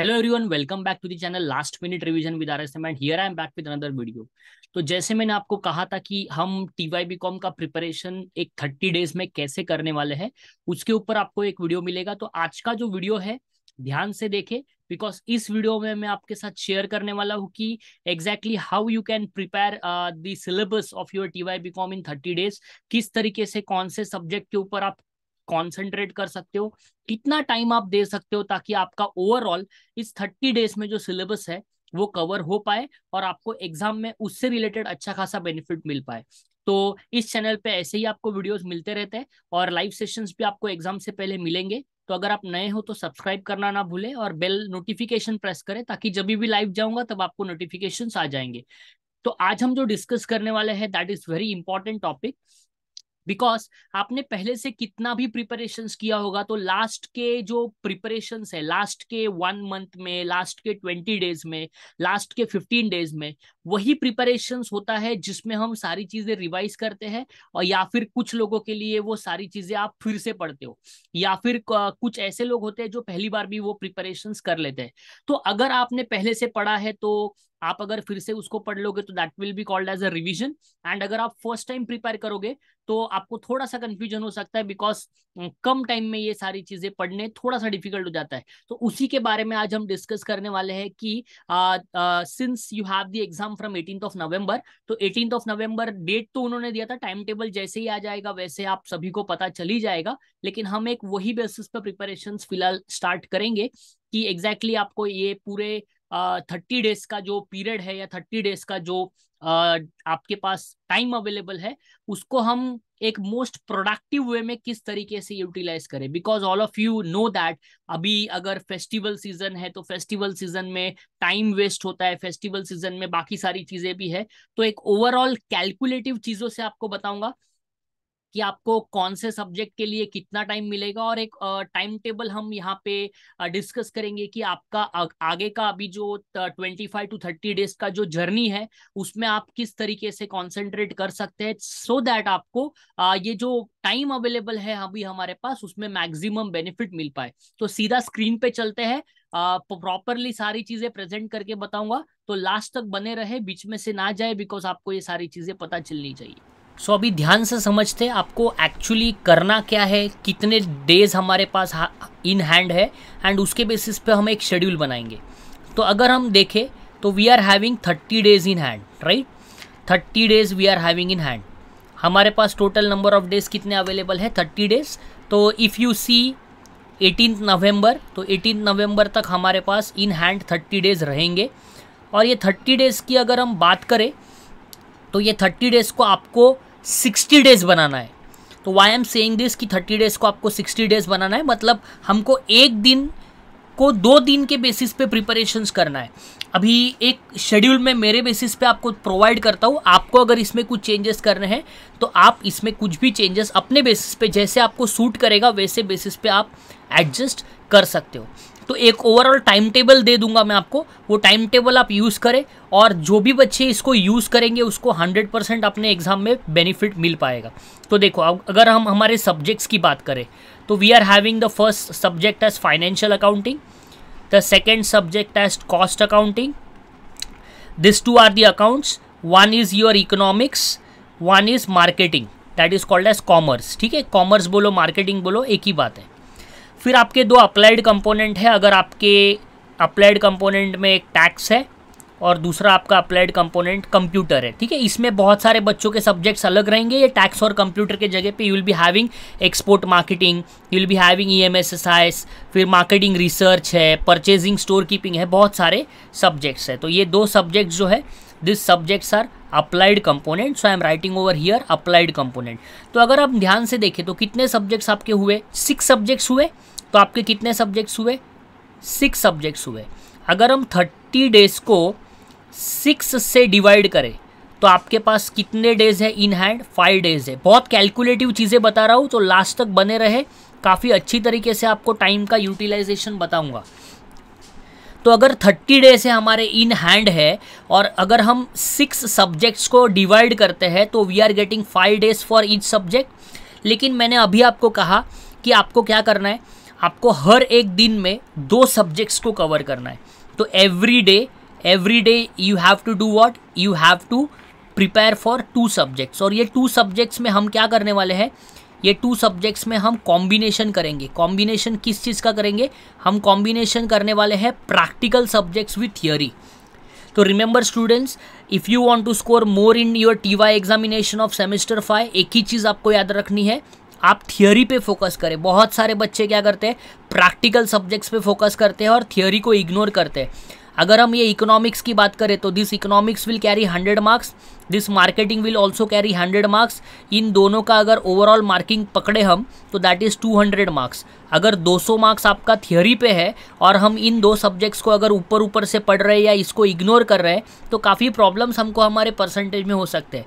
hello everyone welcome back to the channel last minute revision with RSM and here I am back with another video तो जैसे मैंने आपको कहा था कि हम टीवाई कॉम का प्रिपरेशन एक थर्टी डेज में कैसे करने वाले हैं उसके ऊपर आपको एक वीडियो मिलेगा तो आज का जो वीडियो है ध्यान से देखे बिकॉज इस वीडियो में मैं आपके साथ शेयर करने वाला हूँ कि exactly how you can prepare the syllabus of your T Y B com in thirty days किस तरीके से कौन से सब्जेक्ट के ऊपर आप कॉन्सेंट्रेट कर सकते हो कितना टाइम आप दे सकते हो ताकि आपका ओवरऑल इस थर्टी डेज में जो सिलेबस है वो कवर हो पाए और आपको एग्जाम में उससे रिलेटेड अच्छा खासा बेनिफिट मिल पाए तो इस चैनल पे ऐसे ही आपको वीडियोस मिलते रहते हैं और लाइव सेशंस भी आपको एग्जाम से पहले मिलेंगे तो अगर आप नए हो तो सब्सक्राइब करना ना भूलें और बेल नोटिफिकेशन प्रेस करें ताकि जब भी लाइव जाऊंगा तब आपको नोटिफिकेशन आ जाएंगे तो आज हम जो डिस्कस करने वाले हैं that is very important topic because आपने पहले से कितना भी प्रिपरेशन किया होगा तो लास्ट के जो प्रिपरेशन है लास्ट के वन मंथ में लास्ट के ट्वेंटी डेज में लास्ट के फिफ्टीन डेज में वही प्रिपरेशन होता है जिसमें हम सारी चीजें रिवाइज करते हैं और या फिर कुछ लोगों के लिए वो सारी चीजें आप फिर से पढ़ते हो या फिर कुछ ऐसे लोग होते हैं जो पहली बार भी वो प्रिपरेशन कर लेते हैं तो अगर आपने पहले से पढ़ा है तो आप अगर फिर से उसको पढ़ लोगे तो that will be called as a revision and अगर आप फर्स्ट टाइम प्रिपेयर करोगे तो आपको थोड़ा सा कंफ्यूजन हो सकता है बिकॉज कम टाइम में ये सारी चीजें पढ़ने थोड़ा सा डिफिकल्ट हो जाता है तो उसी के बारे में आज हम डिस्कस करने वाले हैं कि since you have the exam exam from eighteen of November तो एटीन ऑफ नवंबर डेट तो उन्होंने दिया था टाइम टेबल जैसे ही आ जाएगा वैसे आप सभी को पता चली जाएगा लेकिन हम एक वही बेसिस पर प्रिपरेशन फिलहाल स्टार्ट करेंगे कि एग्जैक्टली exactly आपको ये पूरे थर्टी डेज का जो पीरियड है या थर्टी डेज का जो आपके पास टाइम अवेलेबल है उसको हम एक मोस्ट प्रोडक्टिव वे में किस तरीके से यूटिलाइज करें because all of you know that अभी अगर फेस्टिवल सीजन है तो फेस्टिवल सीजन में टाइम वेस्ट होता है फेस्टिवल सीजन में बाकी सारी चीजें भी है तो एक ओवरऑल कैलकुलेटिव चीजों से आपको बताऊंगा कि आपको कौन से सब्जेक्ट के लिए कितना टाइम मिलेगा और एक टाइम टेबल हम यहाँ पे डिस्कस करेंगे कि आपका आगे का अभी जो twenty five to thirty days का जो जर्नी है उसमें आप किस तरीके से कॉन्सेंट्रेट कर सकते हैं सो दैट आपको ये जो टाइम अवेलेबल है अभी हमारे पास उसमें मैक्सिमम बेनिफिट मिल पाए तो सीधा स्क्रीन पे चलते हैं प्रॉपरली सारी चीजें प्रेजेंट करके बताऊंगा तो लास्ट तक बने रहे बीच में से ना जाए बिकॉज आपको ये सारी चीजें पता चलनी चाहिए सो अभी ध्यान से समझते हैं आपको एक्चुअली करना क्या है कितने डेज हमारे पास इन हैंड है एंड उसके बेसिस पे हम एक शेड्यूल बनाएंगे तो अगर हम देखें तो we are having thirty days in hand right thirty days we are having in hand हमारे पास टोटल नंबर ऑफ डेज कितने अवेलेबल है थर्टी डेज तो if you see eighteen November तो एटीन नवम्बर तक हमारे पास इन हैंड थर्टी डेज रहेंगे और ये थर्टी डेज़ की अगर हम बात करें तो ये थर्टी डेज़ को आपको सिक्सटी डेज बनाना है तो वाई एम सेइंग दिस कि थर्टी डेज को आपको सिक्सटी डेज बनाना है मतलब हमको एक दिन को दो दिन के बेसिस पे प्रिपरेशंस करना है अभी एक शेड्यूल में मेरे बेसिस पे आपको प्रोवाइड करता हूँ आपको अगर इसमें कुछ चेंजेस करने हैं तो आप इसमें कुछ भी चेंजेस अपने बेसिस पे जैसे आपको सूट करेगा वैसे बेसिस पे आप एडजस्ट कर सकते हो तो एक ओवरऑल टाइम टेबल दे दूंगा मैं आपको वो टाइम टेबल आप यूज़ करें और जो भी बच्चे इसको यूज़ करेंगे उसको 100 परसेंट अपने एग्ज़ाम में बेनिफिट मिल पाएगा तो देखो अगर हम हमारे सब्जेक्ट्स की बात करें तो we are having the first subject as financial accounting the second subject as cost accounting this two are the accounts one is your economics one is marketing that is called as commerce ठीक है commerce बोलो marketing बोलो एक ही बात है फिर आपके दो अप्लाइड कंपोनेंट है अगर आपके अप्लाइड कंपोनेंट में एक टैक्स है और दूसरा आपका अप्लाइड कंपोनेंट कंप्यूटर है ठीक है इसमें बहुत सारे बच्चों के सब्जेक्ट्स अलग रहेंगे ये टैक्स और कंप्यूटर के जगह पे you will be having export marketing you will be having E M S S फिर मार्केटिंग रिसर्च है परचेजिंग स्टोर कीपिंग है बहुत सारे सब्जेक्ट्स है तो ये दो सब्जेक्ट्स जो है this subjects are applied component so I am writing over here applied component तो अगर आप ध्यान से देखें तो कितने सब्जेक्ट्स आपके हुए सिक्स सब्जेक्ट्स हुए तो आपके कितने सब्जेक्ट्स हुए सिक्स सब्जेक्ट्स हुए अगर हम थर्टी डेज को सिक्स से डिवाइड करें तो आपके पास कितने डेज है इन हैंड फाइव डेज है बहुत कैलकुलेटिव चीज़ें बता रहा हूँ तो लास्ट तक बने रहे काफ़ी अच्छी तरीके से आपको टाइम का यूटिलाइजेशन बताऊँगा तो अगर थर्टी डेज है हमारे इन हैंड है और अगर हम सिक्स सब्जेक्ट्स को डिवाइड करते हैं तो we are getting five days for each subject लेकिन मैंने अभी आपको कहा कि आपको क्या करना है आपको हर एक दिन में दो सब्जेक्ट्स को कवर करना है तो every day every day you have to do what you have to prepare for two subjects और ये टू सब्जेक्ट्स में हम क्या करने वाले हैं ये टू सब्जेक्ट्स में हम कॉम्बिनेशन करेंगे कॉम्बिनेशन किस चीज़ का करेंगे हम कॉम्बिनेशन करने वाले हैं प्रैक्टिकल सब्जेक्ट्स विथ थियोरी तो remember students if you want to score more in your TY examination of semester five एक ही चीज़ आपको याद रखनी है आप थियोरी पे फोकस करें बहुत सारे बच्चे क्या करते हैं प्रैक्टिकल सब्जेक्ट्स पे फोकस करते हैं और थियोरी को इग्नोर करते हैं अगर हम ये इकोनॉमिक्स की बात करें तो this economics will carry hundred marks this marketing will also carry hundred marks इन दोनों का अगर ओवरऑल मार्किंग पकड़े हम तो that is two hundred marks अगर दो सौ मार्क्स आपका थियोरी पे है और हम इन दो सब्जेक्ट्स को अगर ऊपर ऊपर से पढ़ रहे हैं या इसको इग्नोर कर रहे हैं तो काफ़ी प्रॉब्लम्स हमको हमारे परसेंटेज में हो सकते हैं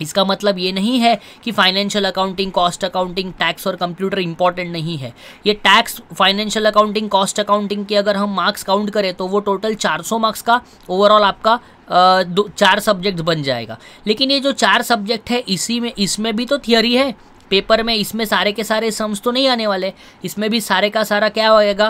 इसका मतलब ये नहीं है कि financial accounting cost accounting tax और कंप्यूटर इंपॉर्टेंट नहीं है ये tax financial accounting cost accounting की अगर हम मार्क्स काउंट करें तो वो टोटल 400 मार्क्स का ओवरऑल आपका दो चार सब्जेक्ट बन जाएगा लेकिन ये जो चार सब्जेक्ट है इसी में इसमें भी तो थियोरी है पेपर में इसमें सारे के सारे सम्स तो नहीं आने वाले इसमें भी सारे का सारा क्या होएगा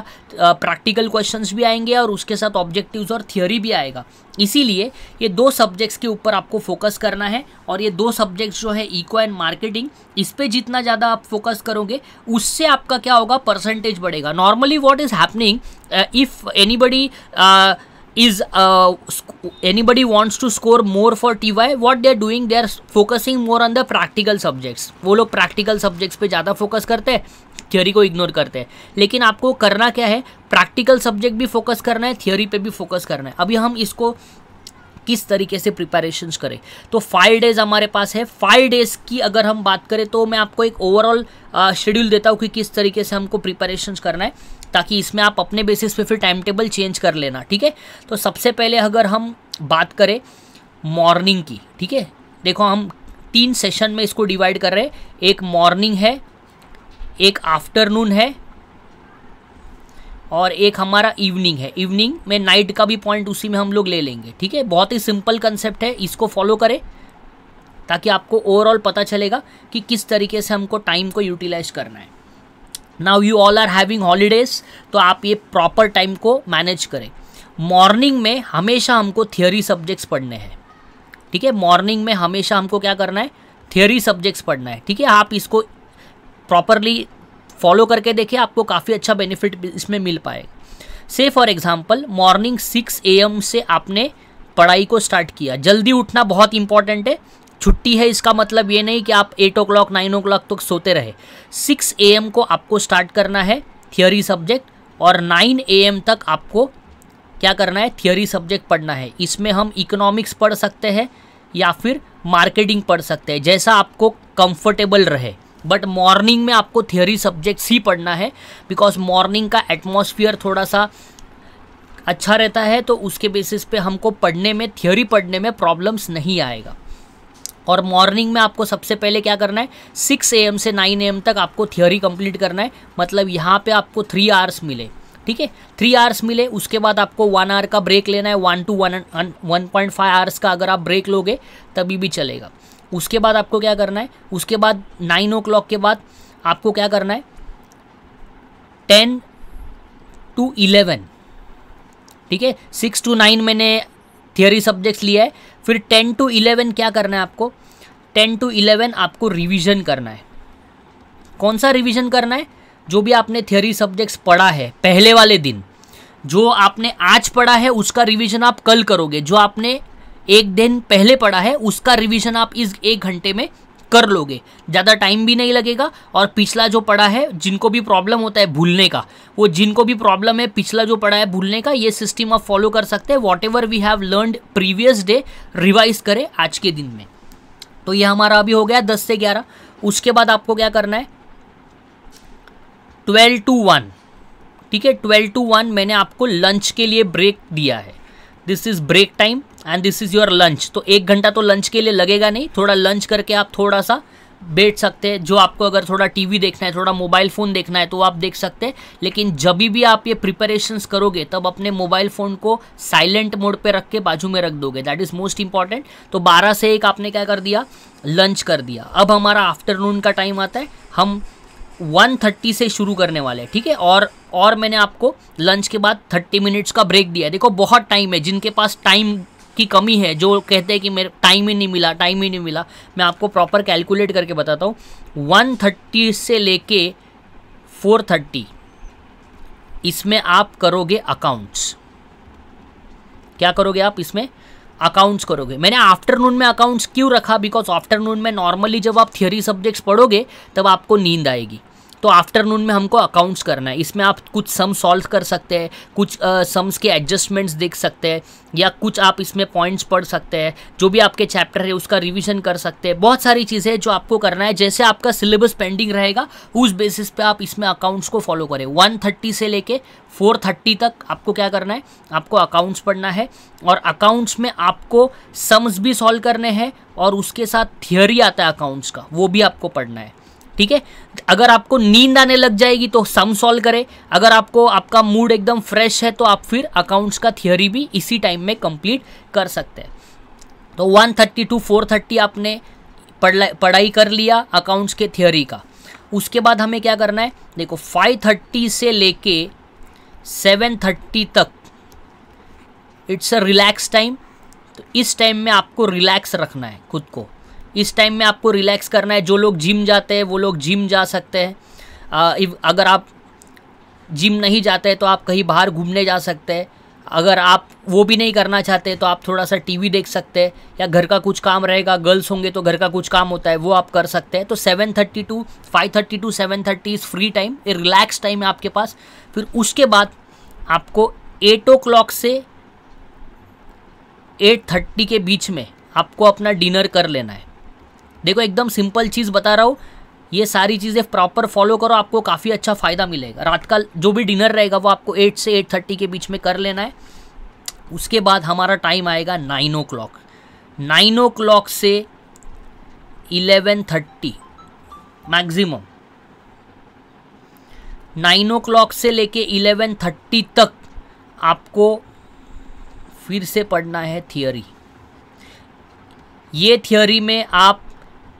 प्रैक्टिकल क्वेश्चंस भी आएंगे और उसके साथ ऑब्जेक्टिव्स और थियोरी भी आएगा इसीलिए ये दो सब्जेक्ट्स के ऊपर आपको फोकस करना है और ये दो सब्जेक्ट्स जो है इको एंड मार्केटिंग इस पर जितना ज़्यादा आप फोकस करोगे उससे आपका क्या होगा परसेंटेज बढ़ेगा normally what is happening if anybody is uh, anybody wants to score more for TY what are doing are focusing more on the practical subjects वो लोग practical subjects पे ज़्यादा focus करते हैं थियोरी को ignore करते हैं लेकिन आपको करना क्या है प्रैक्टिकल सब्जेक्ट भी फोकस करना है थियोरी पे भी फोकस करना है अभी हम इसको किस तरीके से प्रिपरेशन करें तो फाइव डेज हमारे पास है फाइव डेज की अगर हम बात करें तो मैं आपको एक ओवरऑल शेड्यूल uh, देता हूँ कि किस तरीके से हमको प्रिपरेशन करना है ताकि इसमें आप अपने बेसिस पे फिर टाइम टेबल चेंज कर लेना ठीक है तो सबसे पहले अगर हम बात करें मॉर्निंग की ठीक है देखो हम तीन सेशन में इसको डिवाइड कर रहे हैं एक मॉर्निंग है एक आफ्टरनून है और एक हमारा इवनिंग है इवनिंग में नाइट का भी पॉइंट उसी में हम लोग ले लेंगे ठीक है बहुत ही सिंपल कंसेप्ट है इसको फॉलो करें ताकि आपको ओवरऑल पता चलेगा कि किस तरीके से हमको टाइम को यूटिलाइज करना है now you all are having holidays तो आप ये प्रॉपर टाइम को मैनेज करें मॉर्निंग में हमेशा हमको थियोरी सब्जेक्ट्स पढ़ने हैं ठीक है मॉर्निंग में हमेशा हमको क्या करना है थियोरी सब्जेक्ट्स पढ़ना है ठीक है आप इसको प्रॉपरली फॉलो करके देखिए आपको काफ़ी अच्छा बेनिफिट इसमें मिल पाएगा से for example morning six A से आपने पढ़ाई को स्टार्ट किया जल्दी उठना बहुत इंपॉर्टेंट है छुट्टी है इसका मतलब ये नहीं कि आप eight o'clock nine o'clock तक सोते रहे सिक्स ए एम को आपको स्टार्ट करना है थियोरी सब्जेक्ट और नाइन ए एम तक आपको क्या करना है थियोरी सब्जेक्ट पढ़ना है इसमें हम इकोनॉमिक्स पढ़ सकते हैं या फिर मार्केटिंग पढ़ सकते हैं जैसा आपको कंफर्टेबल रहे बट मॉर्निंग में आपको थियोरी सब्जेक्ट्स ही पढ़ना है बिकॉज मॉर्निंग का एटमोसफियर थोड़ा सा अच्छा रहता है तो उसके बेसिस पे हमको पढ़ने में थियोरी पढ़ने में प्रॉब्लम्स नहीं आएगा और मॉर्निंग में आपको सबसे पहले क्या करना है सिक्स ए से नाइन ए तक आपको थियोरी कंप्लीट करना है मतलब यहाँ पे आपको थ्री आवर्स मिले ठीक है थ्री आवर्स मिले उसके बाद आपको वन आवर का ब्रेक लेना है one to one one point five hours का अगर आप ब्रेक लोगे तभी भी चलेगा उसके बाद आपको क्या करना है उसके बाद नाइन ओ क्लॉक के बाद आपको क्या करना है टेन टू इलेवन ठीक है सिक्स टू नाइन मैंने थियोरी सब्जेक्ट्स लिया है फिर टेन टू इलेवन क्या करना है आपको टेन टू इलेवन आपको रिवीजन करना है कौन सा रिवीजन करना है जो भी आपने थियोरी सब्जेक्ट्स पढ़ा है पहले वाले दिन जो आपने आज पढ़ा है उसका रिवीजन आप कल करोगे जो आपने एक दिन पहले पढ़ा है उसका रिवीजन आप इस एक घंटे में कर लोगे ज़्यादा टाइम भी नहीं लगेगा और पिछला जो पढ़ा है जिनको भी प्रॉब्लम होता है भूलने का वो जिनको भी प्रॉब्लम है पिछला जो पढ़ा है भूलने का ये सिस्टम आप फॉलो कर सकते हैं whatever we have learn previous day revise करें आज के दिन में तो ये हमारा अभी हो गया दस से ग्यारह उसके बाद आपको क्या करना है ट्वेल्व टू वन ठीक है ट्वेल्व टू वन मैंने आपको लंच के लिए ब्रेक दिया है this is break time and this is your lunch तो एक घंटा तो लंच के लिए लगेगा नहीं थोड़ा लंच करके आप थोड़ा सा बैठ सकते हैं जो आपको अगर थोड़ा टीवी देखना है थोड़ा मोबाइल फ़ोन देखना है तो आप देख सकते हैं लेकिन जब भी आप ये प्रिपरेशंस करोगे तब अपने मोबाइल फ़ोन को साइलेंट मोड पे रख के बाजू में रख दोगे दैट इज़ मोस्ट इंपॉर्टेंट तो 12 से एक आपने क्या कर दिया लंच कर दिया अब हमारा आफ्टरनून का टाइम आता है हम वन से शुरू करने वाले हैं ठीक है और और मैंने आपको लंच के बाद थर्टी मिनट्स का ब्रेक दिया है देखो बहुत टाइम है जिनके पास टाइम की कमी है जो कहते हैं कि मेरे टाइम ही नहीं मिला टाइम ही नहीं मिला मैं आपको प्रॉपर कैलकुलेट करके बताता हूँ वन थर्टी से लेके फोर थर्टी इसमें आप करोगे अकाउंट्स क्या करोगे आप इसमें अकाउंट्स करोगे मैंने आफ्टरनून में अकाउंट्स क्यों रखा बिकॉज आफ्टरनून में नॉर्मली जब आप थियोरी सब्जेक्ट्स पढ़ोगे तब आपको नींद आएगी तो आफ्टरनून में हमको अकाउंट्स करना है इसमें आप कुछ सम सॉल्व कर सकते हैं कुछ सम्स के एडजस्टमेंट्स देख सकते हैं या कुछ आप इसमें पॉइंट्स पढ़ सकते हैं जो भी आपके चैप्टर है उसका रिविजन कर सकते हैं बहुत सारी चीज़ें जो आपको करना है जैसे आपका सिलेबस पेंडिंग रहेगा उस बेसिस पर आप इसमें अकाउंट्स को फॉलो करें वन से लेके 430 तक आपको क्या करना है आपको अकाउंट्स पढ़ना है और अकाउंट्स में आपको सम्स भी सॉल्व करने हैं और उसके साथ थियोरी आता है अकाउंट्स का वो भी आपको पढ़ना है ठीक है अगर आपको नींद आने लग जाएगी तो सम सॉल्व करें अगर आपको आपका मूड एकदम फ्रेश है तो आप फिर अकाउंट्स का थियोरी भी इसी टाइम में कंप्लीट कर सकते हैं तो 130 टू थर्टी आपने पढ़ाई कर लिया अकाउंट्स के थियोरी का उसके बाद हमें क्या करना है देखो 530 से लेके 730 तक इट्स अ रिलैक्स टाइम तो इस टाइम में आपको रिलैक्स रखना है खुद को इस टाइम में आपको रिलैक्स करना है जो लोग जिम जाते हैं वो लोग जिम जा सकते हैं अगर आप जिम नहीं जाते हैं तो आप कहीं बाहर घूमने जा सकते हैं अगर आप वो भी नहीं करना चाहते तो आप थोड़ा सा टीवी देख सकते हैं या घर का कुछ काम रहेगा गर्ल्स होंगे तो घर का कुछ काम होता है वो आप कर सकते हैं तो thirty to five thirty to thirty is free time ये रिलैक्स टाइम है आपके पास फिर उसके बाद आपको एट ओ क्लॉक से एट थर्टी के बीच में आपको अपना डिनर कर लेना है देखो एकदम सिंपल चीज़ बता रहा हूँ ये सारी चीज़ें प्रॉपर फॉलो करो आपको काफ़ी अच्छा फ़ायदा मिलेगा रात का जो भी डिनर रहेगा वो आपको एट से एट थर्टी के बीच में कर लेना है उसके बाद हमारा टाइम आएगा nine o'clock nine o'clock से eleven thirty maximum nine o'clock से लेके इलेवन थर्टी तक आपको फिर से पढ़ना है थियोरी ये थियोरी में आप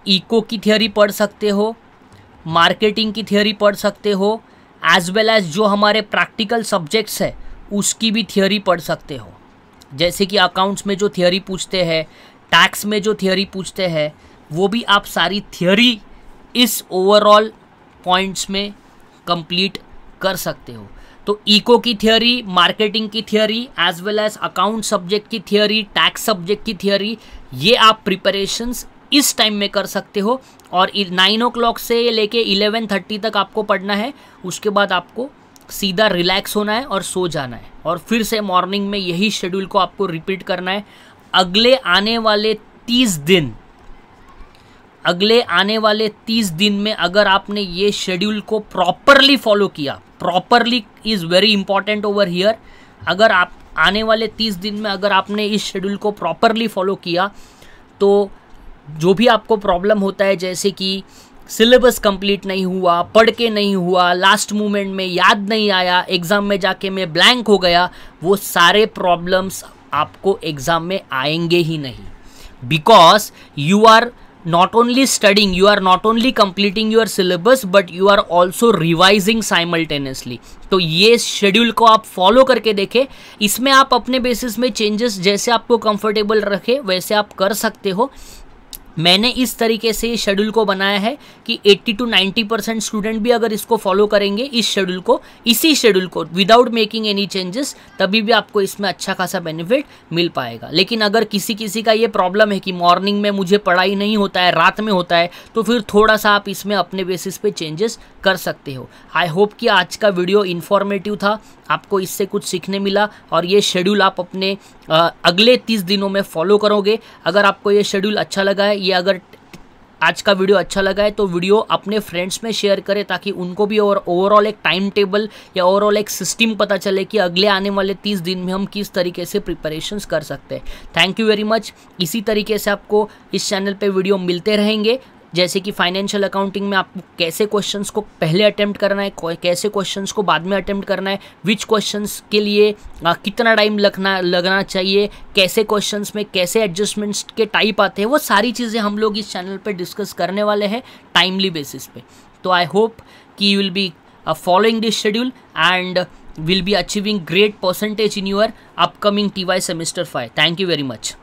इको की थियोरी पढ़ सकते हो मार्केटिंग की थियोरी पढ़ सकते हो एज वेल एज जो हमारे प्रैक्टिकल सब्जेक्ट्स है उसकी भी थियोरी पढ़ सकते हो जैसे कि अकाउंट्स में जो थियोरी पूछते हैं टैक्स में जो थियोरी पूछते हैं वो भी आप सारी थियोरी इस ओवरऑल पॉइंट्स में कंप्लीट कर सकते हो तो इको की थियोरी मार्केटिंग की theory as well as account subject की थियोरी टैक्स सब्जेक्ट की थियोरी ये आप प्रिपरेशंस इस टाइम में कर सकते हो और नाइन ओ क्लॉक से लेके इलेवन थर्टी तक आपको पढ़ना है उसके बाद आपको सीधा रिलैक्स होना है और सो जाना है और फिर से मॉर्निंग में यही शेड्यूल को आपको रिपीट करना है अगले आने वाले तीस दिन अगले आने वाले तीस दिन में अगर आपने ये शेड्यूल को प्रॉपरली फॉलो किया properly is very important over here अगर आप आने वाले तीस दिन में अगर आपने इस शेड्यूल को प्रॉपरली फॉलो किया तो जो भी आपको प्रॉब्लम होता है जैसे कि सिलेबस कंप्लीट नहीं हुआ पढ़ के नहीं हुआ लास्ट मोमेंट में याद नहीं आया एग्ज़ाम में जाके मैं ब्लैंक हो गया वो सारे प्रॉब्लम्स आपको एग्ज़ाम में आएंगे ही नहीं because you are not only studying you are not only completing your syllabus but you are also revising simultaneously तो ये शेड्यूल को आप फॉलो करके देखें इसमें आप अपने बेसिस में चेंजेस जैसे आपको कंफर्टेबल रखे वैसे आप कर सकते हो मैंने इस तरीके से शेड्यूल को बनाया है कि 80 टू 90 परसेंट स्टूडेंट भी अगर इसको फॉलो करेंगे इस शेड्यूल को इसी शेड्यूल को विदाउट मेकिंग एनी चेंजेस तभी भी आपको इसमें अच्छा खासा बेनिफिट मिल पाएगा लेकिन अगर किसी किसी का ये प्रॉब्लम है कि मॉर्निंग में मुझे पढ़ाई नहीं होता है रात में होता है तो फिर थोड़ा सा आप इसमें अपने बेसिस पे चेंजेस कर सकते हो आई होप कि आज का वीडियो इन्फॉर्मेटिव था आपको इससे कुछ सीखने मिला और ये शेड्यूल आप अपने अगले तीस दिनों में फॉलो करोगे अगर आपको ये शेड्यूल अच्छा लगा है ये अगर आज का वीडियो अच्छा लगा है तो वीडियो अपने फ्रेंड्स में शेयर करें ताकि उनको भी और ओवरऑल एक टाइम टेबल या ओवरऑल एक सिस्टम पता चले कि अगले आने वाले तीस दिन में हम किस तरीके से प्रिपरेशंस कर सकते हैं थैंक यू वेरी मच इसी तरीके से आपको इस चैनल पे वीडियो मिलते रहेंगे जैसे कि फाइनेंशियल अकाउंटिंग में आपको कैसे क्वेश्चंस को पहले अटैम्प्ट करना है कैसे क्वेश्चंस को बाद में अटैम्प्ट करना है विच क्वेश्चंस के लिए आ, कितना टाइम लगना लगना चाहिए कैसे क्वेश्चंस में कैसे एडजस्टमेंट्स के टाइप आते हैं वो सारी चीज़ें हम लोग इस चैनल पर डिस्कस करने वाले हैं टाइमली बेसिस पे तो आई होप कि you will be following this schedule and be achieving great percentage in your upcoming T Y semester five thank you very much